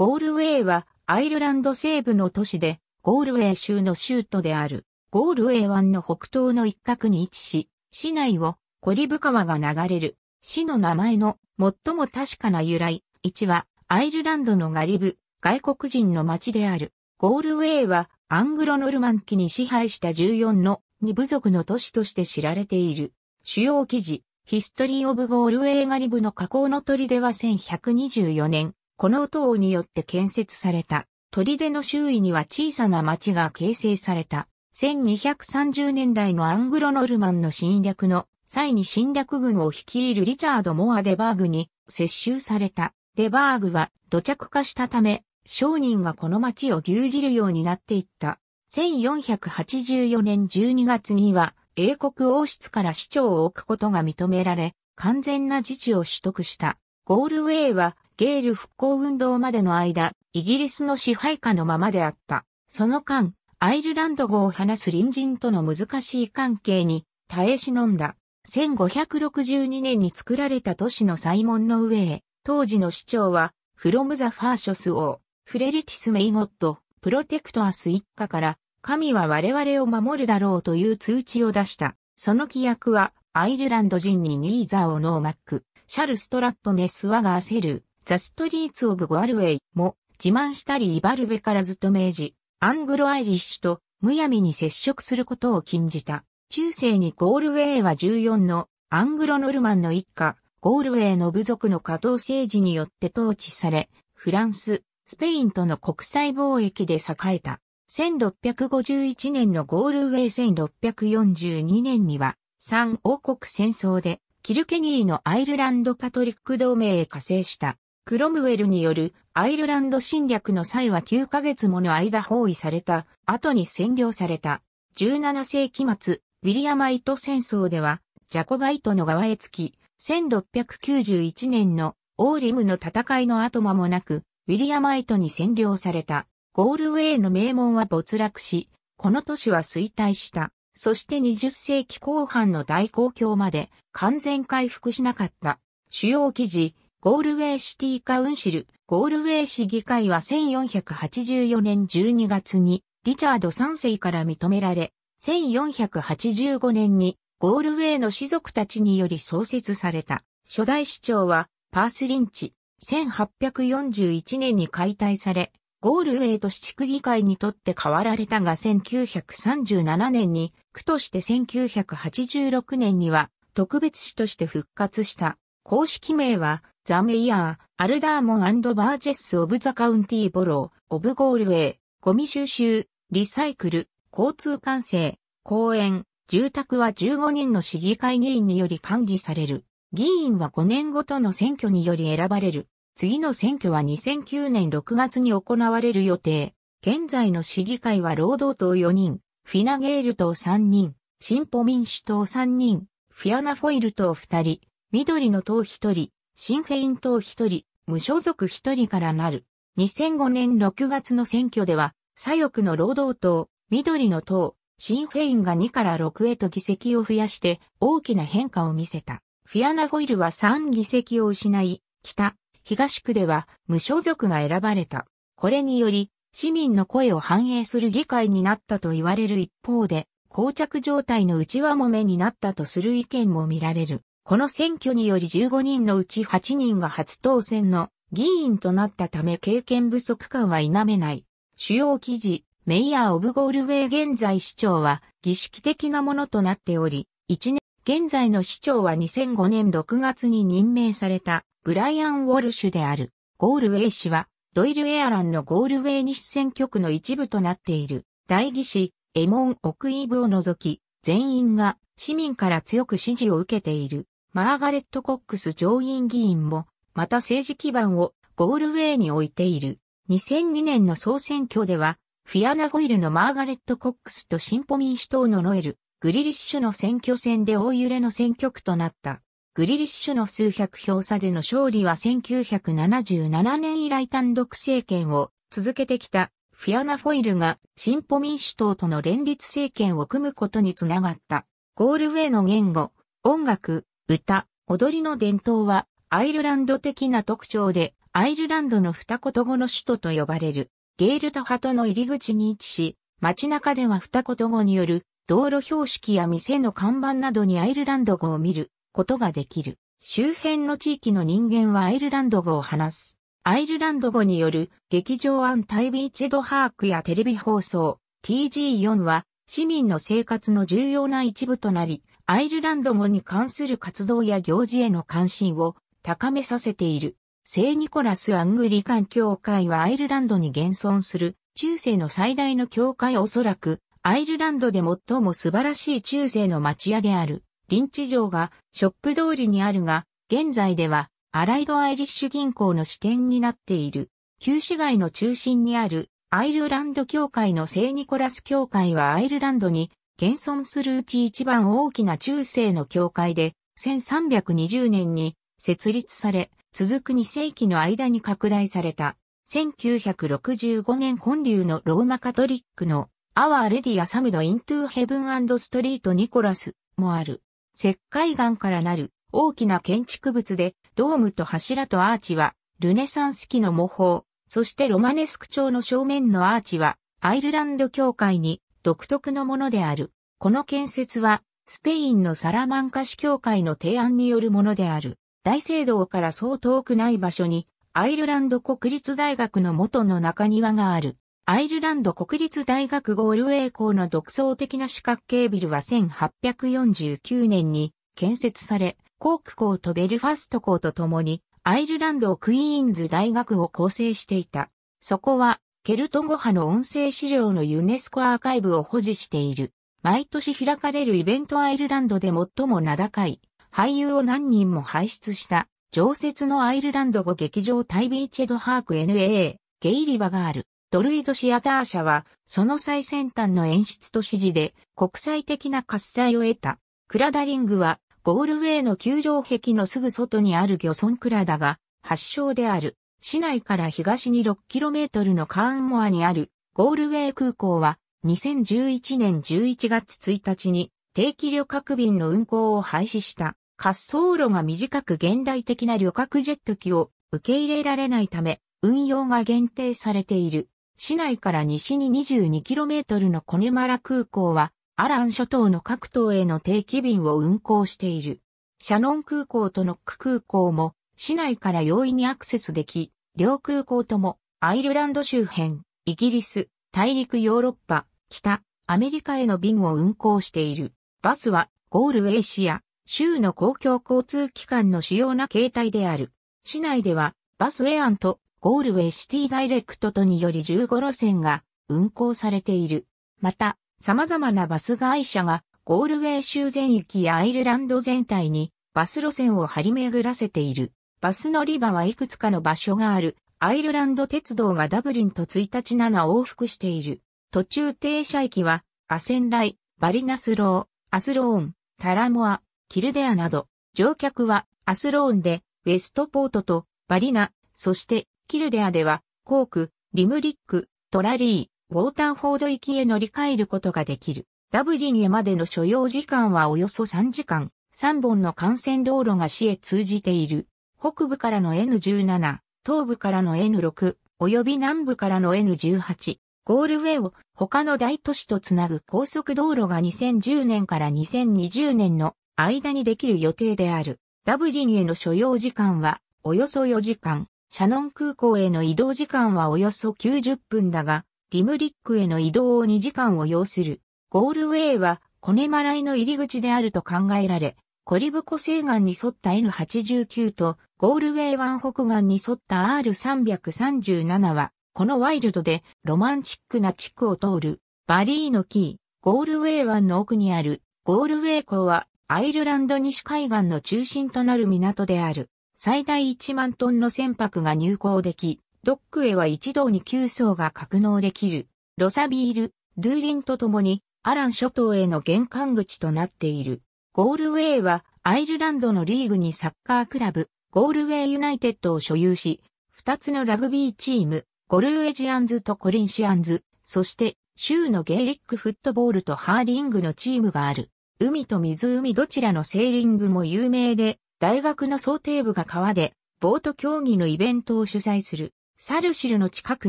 ゴールウェイはアイルランド西部の都市で、ゴールウェイ州の州都である、ゴールウェイ湾の北東の一角に位置し、市内をコリブ川が流れる、市の名前の最も確かな由来、1はアイルランドのガリブ、外国人の町である。ゴールウェイはアングロノルマン期に支配した14の2部族の都市として知られている。主要記事、ヒストリー・オブ・ゴールウェイガリブの河口の砦は1124年、この塔によって建設された。砦の周囲には小さな町が形成された。1230年代のアングロノルマンの侵略の際に侵略軍を率いるリチャード・モア・デバーグに接収された。デバーグは土着化したため、商人がこの町を牛耳るようになっていった。1484年12月には英国王室から市長を置くことが認められ、完全な自治を取得した。ゴールウェイはゲール復興運動までの間、イギリスの支配下のままであった。その間、アイルランド語を話す隣人との難しい関係に耐え忍んだ。1562年に作られた都市のサイモンの上へ、当時の市長は、フロムザファーショス王、フレリティスメイゴット、プロテクトアス一家から、神は我々を守るだろうという通知を出した。その規約は、アイルランド人にニーザーをノーマック、シャルストラットネスワガーセル、ザ・ストリーツ・オブ・ゴアルウェイも自慢したりイバルベからずっと明治、アングロ・アイリッシュとむやみに接触することを禁じた。中世にゴールウェイは14のアングロ・ノルマンの一家、ゴールウェイの部族の加藤政治によって統治され、フランス、スペインとの国際貿易で栄えた。1651年のゴールウェイ1642年には、三王国戦争で、キルケニーのアイルランドカトリック同盟へ加勢した。クロムウェルによるアイルランド侵略の際は9ヶ月もの間包囲された後に占領された。17世紀末、ウィリアマイト戦争では、ジャコバイトの側へつき、1691年のオーリムの戦いの後間もなく、ウィリアマイトに占領された。ゴールウェイの名門は没落し、この都市は衰退した。そして20世紀後半の大公共まで完全回復しなかった。主要記事、ゴールウェイシティカウンシル、ゴールウェイ市議会は1484年12月にリチャード3世から認められ、1485年にゴールウェイの士族たちにより創設された。初代市長はパースリンチ。1841年に解体され、ゴールウェイと市地区議会にとって変わられたが1937年に区として1986年には特別市として復活した。公式名はザ・メイヤー、アルダーモンバージェス・オブ・ザ・カウンティ・ボロー、オブ・ゴールウェイ、ゴミ収集、リサイクル、交通管制、公園、住宅は15人の市議会議員により管理される。議員は5年ごとの選挙により選ばれる。次の選挙は2009年6月に行われる予定。現在の市議会は労働党4人、フィナゲール党3人、進歩民主党3人、フィアナフォイル党2人、緑の党1人、シンフェイン党一人、無所属一人からなる。2005年6月の選挙では、左翼の労働党、緑の党、シンフェインが2から6へと議席を増やして大きな変化を見せた。フィアナホイルは3議席を失い、北、東区では無所属が選ばれた。これにより、市民の声を反映する議会になったと言われる一方で、膠着状態の内輪もめになったとする意見も見られる。この選挙により15人のうち8人が初当選の議員となったため経験不足感は否めない。主要記事、メイヤー・オブ・ゴールウェイ現在市長は儀式的なものとなっており、1年、現在の市長は2005年6月に任命されたブライアン・ウォルシュである。ゴールウェイ氏はドイル・エアランのゴールウェイ西選挙区の一部となっている代議士、エモン・オクイーブを除き、全員が市民から強く支持を受けている。マーガレット・コックス上院議員も、また政治基盤をゴールウェイに置いている。2002年の総選挙では、フィアナ・ホイルのマーガレット・コックスと進歩民主党のノエル、グリリッシュの選挙戦で大揺れの選挙区となった。グリリッシュの数百票差での勝利は1977年以来単独政権を続けてきたフィアナ・フォイルが進歩民主党との連立政権を組むことにつながった。ゴールウェイの言語、音楽、歌、踊りの伝統はアイルランド的な特徴で、アイルランドの二言語の首都と呼ばれる、ゲールとハトの入り口に位置し、街中では二言語による道路標識や店の看板などにアイルランド語を見ることができる。周辺の地域の人間はアイルランド語を話す。アイルランド語による劇場アンタイビーチドハークやテレビ放送 TG4 は市民の生活の重要な一部となり、アイルランド語に関する活動や行事への関心を高めさせている。聖ニコラス・アングリカン教会はアイルランドに現存する中世の最大の教会おそらくアイルランドで最も素晴らしい中世の町屋であるリンチ城がショップ通りにあるが現在ではアライド・アイリッシュ銀行の支店になっている旧市街の中心にあるアイルランド教会の聖ニコラス教会はアイルランドに現存するうち一番大きな中世の教会で、1320年に設立され、続く2世紀の間に拡大された。1965年本流のローマカトリックのアワーレディアサムドイントゥーヘブンストリートニコラスもある。石灰岩からなる大きな建築物で、ドームと柱とアーチは、ルネサンス期の模倣、そしてロマネスク調の正面のアーチは、アイルランド教会に独特のものである。この建設は、スペインのサラマンカ市教会の提案によるものである。大聖堂からそう遠くない場所に、アイルランド国立大学の元の中庭がある。アイルランド国立大学ゴールウェイ校の独創的な四角形ビルは1849年に建設され、コーク校とベルファスト校と共に、アイルランドクイーンズ大学を構成していた。そこは、ケルト語派の音声資料のユネスコアーカイブを保持している。毎年開かれるイベントアイルランドで最も名高い、俳優を何人も輩出した、常設のアイルランド語劇場タイビーチェドハーク NAA、ゲイリバがある。ドルイドシアター社は、その最先端の演出と指示で、国際的な喝采を得た。クラダリングは、ゴールウェイの球場壁のすぐ外にある漁村クラダが、発祥である。市内から東に 6km のカーンモアにあるゴールウェイ空港は2011年11月1日に定期旅客便の運航を廃止した滑走路が短く現代的な旅客ジェット機を受け入れられないため運用が限定されている。市内から西に 22km のコネマラ空港はアラン諸島の各島への定期便を運航している。シャノン空港とノック空港も市内から容易にアクセスでき、両空港ともアイルランド周辺、イギリス、大陸ヨーロッパ、北、アメリカへの便を運航している。バスはゴールウェイ市や州の公共交通機関の主要な形態である。市内ではバスウェアンとゴールウェイシティダイレクトとにより15路線が運行されている。また、様々なバス会社がゴールウェイ州全域やアイルランド全体にバス路線を張り巡らせている。バス乗り場はいくつかの場所がある。アイルランド鉄道がダブリンと1日7往復している。途中停車駅は、アセンライ、バリナスロー、アスローン、タラモア、キルデアなど、乗客はアスローンで、ウェストポートとバリナ、そしてキルデアでは、コーク、リムリック、トラリー、ウォーターフォード行きへ乗り換えることができる。ダブリンへまでの所要時間はおよそ3時間、3本の幹線道路が市へ通じている。北部からの N17、東部からの N6、及び南部からの N18、ゴールウェイを他の大都市とつなぐ高速道路が2010年から2020年の間にできる予定である。ダブリンへの所要時間はおよそ4時間、シャノン空港への移動時間はおよそ90分だが、リムリックへの移動を2時間を要する。ゴールウェイはコネマライの入り口であると考えられ、コリブ湖西岸に沿った N89 とゴールウェイ湾北岸に沿った R337 は、このワイルドでロマンチックな地区を通るバリーのキー、ゴールウェイ湾の奥にあるゴールウェイ港はアイルランド西海岸の中心となる港である。最大1万トンの船舶が入港でき、ドックへは一堂に9層が格納できる。ロサビール、ドゥーリンとともにアラン諸島への玄関口となっている。ゴールウェイはアイルランドのリーグにサッカークラブ、ゴールウェイユナイテッドを所有し、二つのラグビーチーム、ゴルーエジアンズとコリンシアンズ、そして州のゲーリックフットボールとハーリングのチームがある。海と湖どちらのセーリングも有名で、大学の想定部が川で、ボート競技のイベントを主催する。サルシルの近く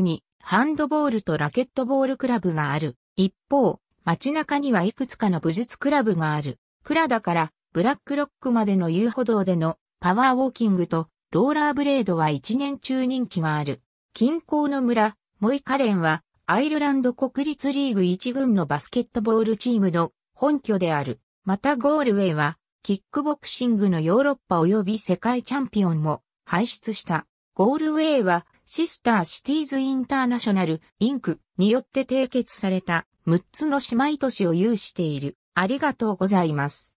に、ハンドボールとラケットボールクラブがある。一方、街中にはいくつかの武術クラブがある。クラダからブラックロックまでの遊歩道でのパワーウォーキングとローラーブレードは一年中人気がある。近郊の村、モイカレンはアイルランド国立リーグ1軍のバスケットボールチームの本拠である。またゴールウェイはキックボクシングのヨーロッパ及び世界チャンピオンも輩出した。ゴールウェイはシスターシティーズインターナショナルインクによって締結された6つの姉妹都市を有している。ありがとうございます。